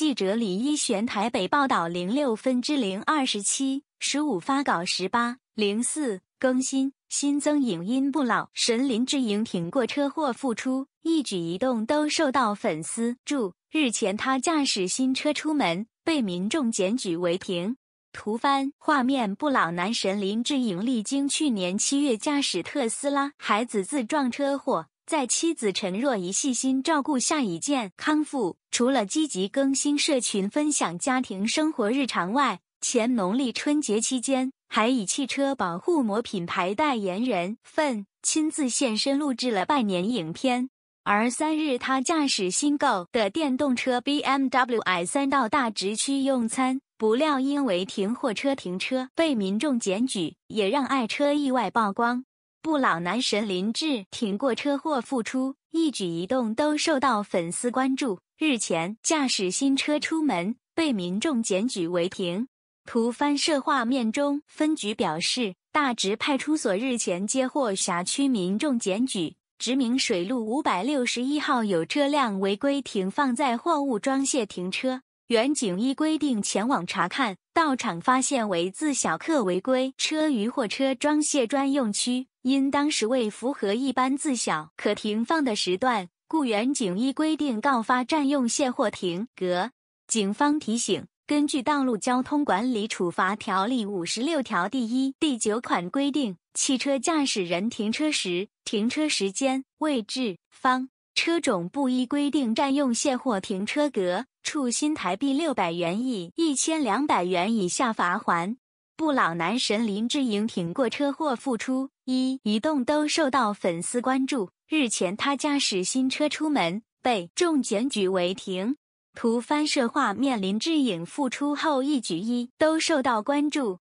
记者李一璇台北报道：零六分之零二十七十五发稿十八零四更新，新增影音不老神林志颖挺过车祸复出，一举一动都受到粉丝注。日前他驾驶新车出门，被民众检举违停。图翻画面不老男神林志颖历经去年七月驾驶特斯拉孩子自撞车祸。在妻子陈若仪细心照顾下，已健康复。除了积极更新社群分享家庭生活日常外，前农历春节期间还以汽车保护膜品牌代言人份亲自现身录制了拜年影片。而三日，他驾驶新购的电动车 BMW i3 到大直区用餐，不料因为停货车停车被民众检举，也让爱车意外曝光。布朗男神林志挺过车祸复出，一举一动都受到粉丝关注。日前驾驶新车出门，被民众检举违停。图翻摄画面中，分局表示，大直派出所日前接获辖区民众检举，直明水路五百六十一号有车辆违规停放在货物装卸停车，原警依规定前往查看。到场发现为自小客违规车与货车装卸专用区，因当时未符合一般自小可停放的时段，故原警依规定告发占用卸货停格。警方提醒：根据《道路交通管理处罚条例》五十六条第一、第九款规定，汽车驾驶人停车时，停车时间、位置、方。车种不依规定占用现货停车格，处新台币六百元以一千两百元以下罚款。不老男神林志颖挺过车祸复出，一移动都受到粉丝关注。日前他驾驶新车出门，被重检举违停。图翻摄画面，林志颖复出后一举一都受到关注。